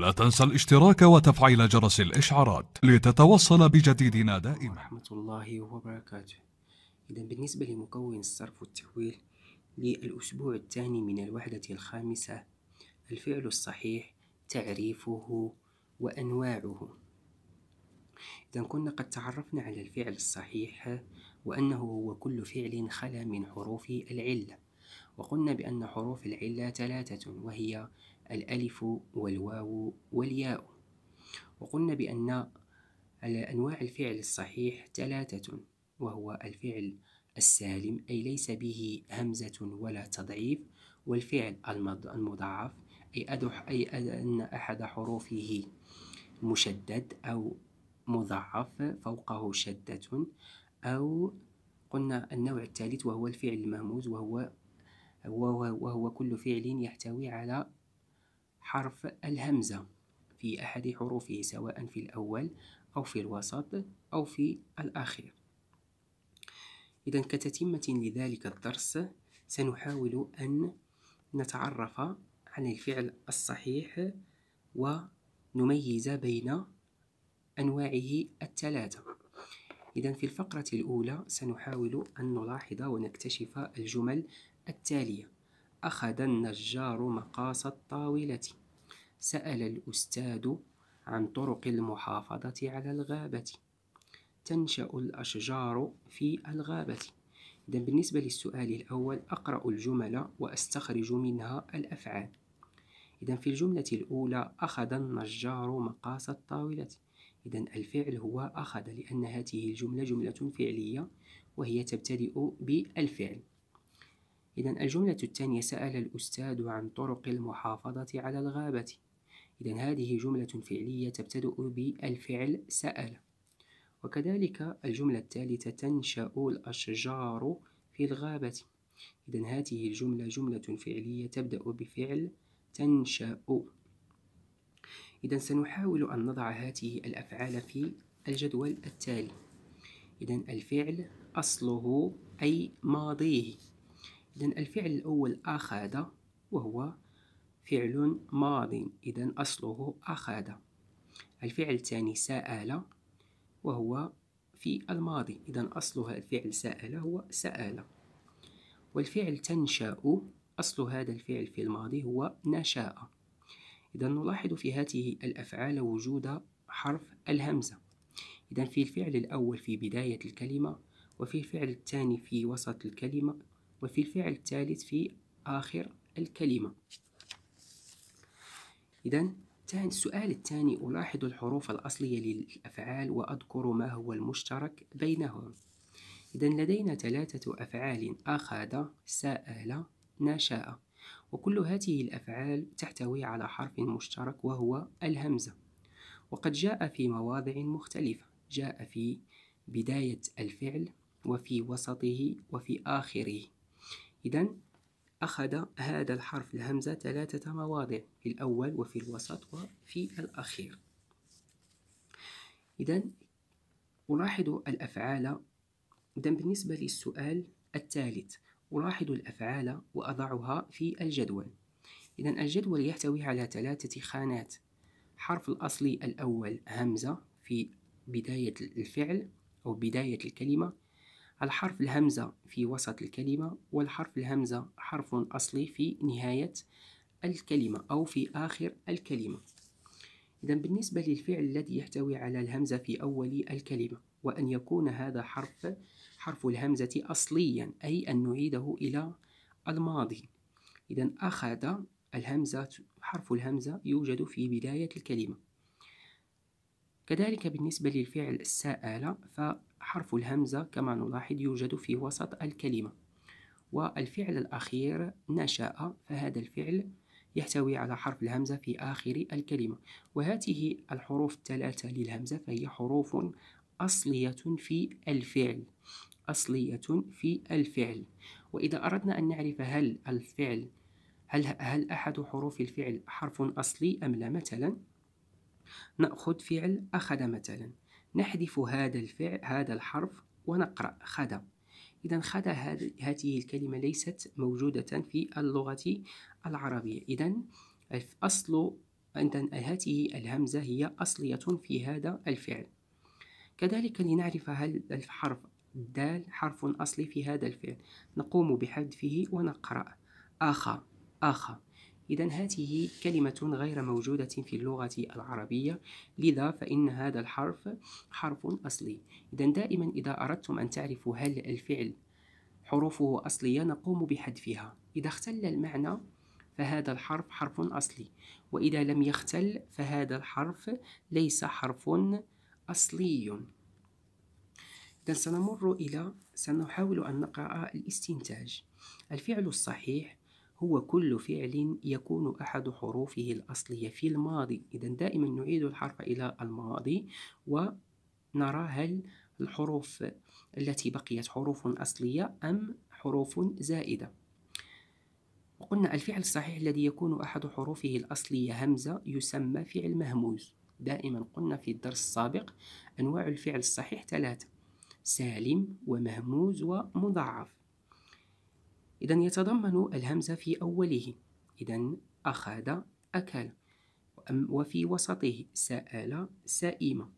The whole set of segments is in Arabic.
لا تنسى الاشتراك وتفعيل جرس الإشعارات لتتوصل بجديدنا دائما ورحمة الله وبركاته إذا بالنسبة لمكون الصرف والتحويل للأسبوع الثاني من الوحدة الخامسة الفعل الصحيح تعريفه وأنواعه إذا كنا قد تعرفنا على الفعل الصحيح وأنه هو كل فعل خلا من حروف العلة وقلنا بأن حروف العلة ثلاثة وهي الألف والواو والياء وقلنا بأن أنواع الفعل الصحيح ثلاثة وهو الفعل السالم أي ليس به همزة ولا تضعيف والفعل المضاعف أي, أدح أي أن أحد حروفه مشدد أو مضاعف فوقه شدة أو قلنا النوع الثالث وهو الفعل المهموز وهو وهو كل فعل يحتوي على حرف الهمزة في أحد حروفه سواء في الأول أو في الوسط أو في الأخير إذا كتتمة لذلك الدرس سنحاول أن نتعرف عن الفعل الصحيح ونميز بين أنواعه الثلاثة إذا في الفقرة الأولى سنحاول أن نلاحظ ونكتشف الجمل التالية أخذ النجار مقاس الطاولة سأل الأستاذ عن طرق المحافظة على الغابة تنشأ الأشجار في الغابة إذا بالنسبة للسؤال الأول أقرأ الجمل وأستخرج منها الأفعال إذا في الجملة الأولى أخذ النجار مقاس الطاولة إذا الفعل هو أخذ لأن هذه الجملة جملة فعلية وهي تبتدئ بالفعل إذا الجملة الثانية سأل الأستاذ عن طرق المحافظة على الغابة إذا هذه جملة فعلية تبتدأ بالفعل سأل وكذلك الجملة الثالثة تنشأ الأشجار في الغابة إذا هذه الجملة جملة فعلية تبدأ بفعل تنشأ إذا سنحاول أن نضع هذه الأفعال في الجدول التالي إذا الفعل أصله أي ماضيه إذا الفعل الأول أخذ وهو فعل ماض إذا أصله أخذ الفعل الثاني سأل وهو في الماضي إذا أصلها الفعل سأل هو سأل والفعل تنشأ أصل هذا الفعل في الماضي هو نشاء إذا نلاحظ في هذه الأفعال وجود حرف الهمزة إذا في الفعل الأول في بداية الكلمة وفي الفعل الثاني في وسط الكلمة وفي الفعل الثالث في آخر الكلمة إذا السؤال الثاني ألاحظ الحروف الأصلية للأفعال وأذكر ما هو المشترك بينهم إذا لدينا ثلاثة أفعال أخذ سأل نشاء وكل هذه الأفعال تحتوي على حرف مشترك وهو الهمزة وقد جاء في مواضع مختلفة جاء في بداية الفعل وفي وسطه وفي آخره إذا أخذ هذا الحرف الهمزة ثلاثة مواضع في الأول وفي الوسط وفي الأخير إذا ألاحظ الأفعال إذا بالنسبة للسؤال الثالث ألاحظ الأفعال وأضعها في الجدول إذا الجدول يحتوي على ثلاثة خانات حرف الأصلي الأول همزة في بداية الفعل أو بداية الكلمة الحرف الهمزة في وسط الكلمة والحرف الهمزة حرف أصلي في نهاية الكلمة أو في آخر الكلمة إذا بالنسبة للفعل الذي يحتوي على الهمزة في أول الكلمة وأن يكون هذا حرف حرف الهمزة أصليا أي أن نعيده إلى الماضي إذا أخذ الهمزة حرف الهمزة يوجد في بداية الكلمة كذلك بالنسبة للفعل سأل ف حرف الهمزة كما نلاحظ يوجد في وسط الكلمة والفعل الأخير نشأ فهذا الفعل يحتوي على حرف الهمزة في آخر الكلمة وهذه الحروف الثلاثة للهمزة فهي حروف أصلية في الفعل أصلية في الفعل وإذا أردنا أن نعرف هل الفعل هل, هل أحد حروف الفعل حرف أصلي أم لا مثلا نأخذ فعل أخذ مثلا نحذف هذا الفعل هذا الحرف ونقرأ خدا إذا خدا هذه الكلمة ليست موجودة في اللغة العربية إذا أصل إذا هذه الهمزة هي أصلية في هذا الفعل كذلك لنعرف هل الحرف الدال حرف أصلي في هذا الفعل نقوم بحذفه ونقرأ آخا آخا إذا هذه كلمة غير موجودة في اللغة العربية لذا فإن هذا الحرف حرف أصلي إذا دائما إذا أردتم أن تعرفوا هل الفعل حروفه أصلية نقوم بحذفها إذا اختل المعنى فهذا الحرف حرف أصلي وإذا لم يختل فهذا الحرف ليس حرف أصلي إذا سنمر إلى سنحاول أن نقرأ الاستنتاج الفعل الصحيح هو كل فعل يكون أحد حروفه الأصلية في الماضي إذا دائما نعيد الحرف إلى الماضي ونرى هل الحروف التي بقيت حروف أصلية أم حروف زائدة وقلنا الفعل الصحيح الذي يكون أحد حروفه الأصلية همزة يسمى فعل مهموز دائما قلنا في الدرس السابق أنواع الفعل الصحيح ثلاثة سالم ومهموز ومضاعف إذا يتضمن الهمزة في أوله إذا أخذ أكل وفي وسطه سأل سائمة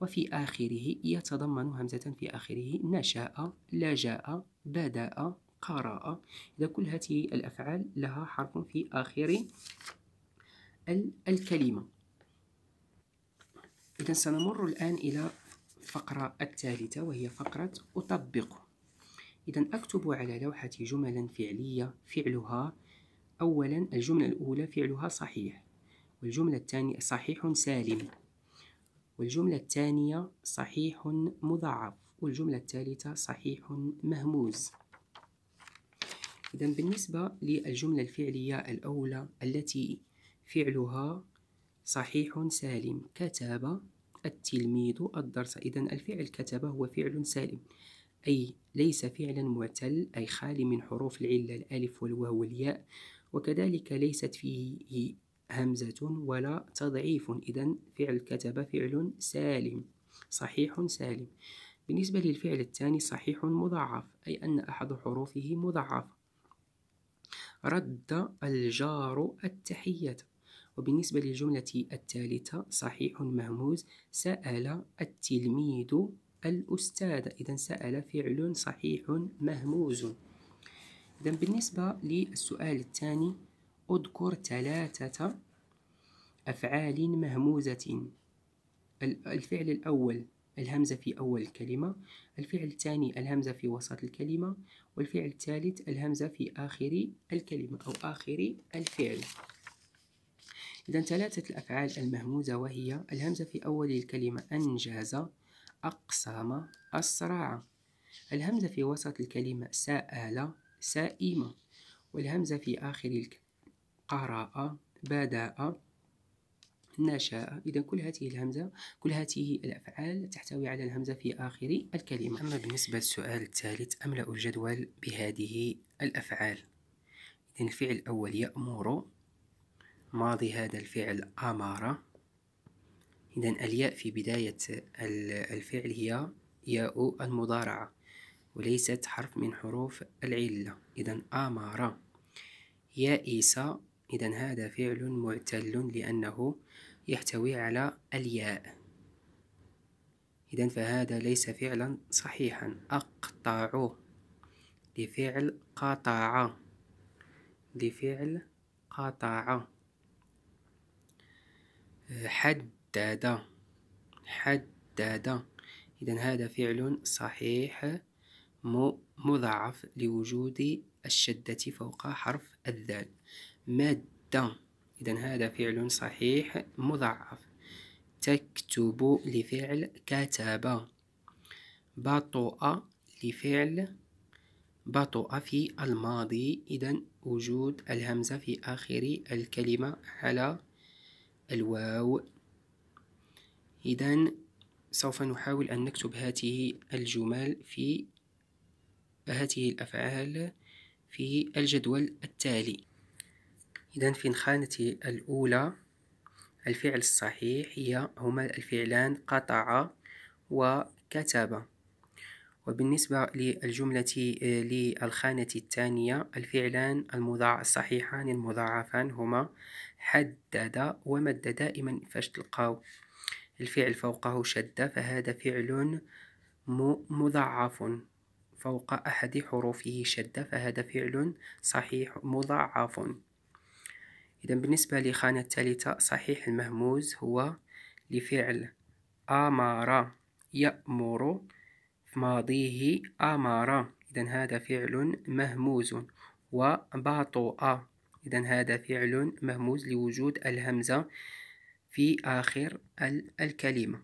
وفي آخره يتضمن همزة في آخره نشأ لجأ بدأ قراء إذا كل هذه الأفعال لها حرف في آخر الكلمة إذا سنمر الآن إلى الفقرة الثالثة وهي فقرة أطبق إذا أكتب على لوحة جملا فعلية فعلها أولا الجملة الأولى فعلها صحيح والجملة الثانية صحيح سالم والجملة الثانية صحيح مضاعف والجملة الثالثة صحيح مهموز إذا بالنسبة للجملة الفعلية الأولى التي فعلها صحيح سالم كتب التلميذ الدرس إذا الفعل كتب هو فعل سالم أي ليس فعلا معتل أي خالي من حروف العلة الألف والواو والياء وكذلك ليست فيه همزة ولا تضعيف إذا فعل كتب فعل سالم صحيح سالم بالنسبة للفعل الثاني صحيح مضاعف أي أن أحد حروفه مضاعف رد الجار التحية وبالنسبة للجملة الثالثة صحيح مهموز سأل التلميذ الأستاذ إذا سأل فعل صحيح مهموز إذا بالنسبة للسؤال الثاني أذكر ثلاثة أفعال مهموزة الفعل الأول الهمزة في أول الكلمة الفعل الثاني الهمزة في وسط الكلمة والفعل الثالث الهمزة في آخر الكلمة أو آخر الفعل إذا ثلاثة الأفعال المهموزة وهي الهمزة في أول الكلمة أنجاز أقسام الصراع الهمزة في وسط الكلمة سأل سائمة والهمزة في آخر قراءة بداء نشاء إذا كل هذه الهمزة كل هذه الأفعال تحتوي على الهمزة في آخر الكلمة أما بالنسبة للسؤال الثالث أملأ الجدول بهذه الأفعال إذا الفعل الأول يأمر ماضي هذا الفعل أمر إذا الياء في بداية الفعل هي ياء المضارعة وليست حرف من حروف العلة إذا آمر يائس إذا هذا فعل معتل لأنه يحتوي على الياء إذا فهذا ليس فعلا صحيحا أقطع لفعل قطع لفعل قطع حد حدد حدادة إذا هذا فعل صحيح مضاعف لوجود الشدة فوق حرف الذال مادة إذا هذا فعل صحيح مضاعف تكتب لفعل كتب بطؤ لفعل بطؤ في الماضي إذا وجود الهمزة في آخر الكلمة على الواو إذا سوف نحاول أن نكتب هذه الجمل في هذه الأفعال في الجدول التالي إذا في الخانة الأولى الفعل الصحيح هي هما الفعلان قطع وكتب وبالنسبة للجملة للخانة الثانية الفعلان المضاع الصحيحان المضاعفان هما حدد ومد دائما فاش تلقاو الفعل فوقه شدة فهذا فعل مضعف فوق أحد حروفه شدة فهذا فعل صحيح مضاعف إذا بالنسبة لخانة الثالثة صحيح المهموز هو لفعل أمر يأمر في ماضيه أمر إذا هذا فعل مهموز وبطؤ إذا هذا فعل مهموز لوجود الهمزة في آخر الكلمة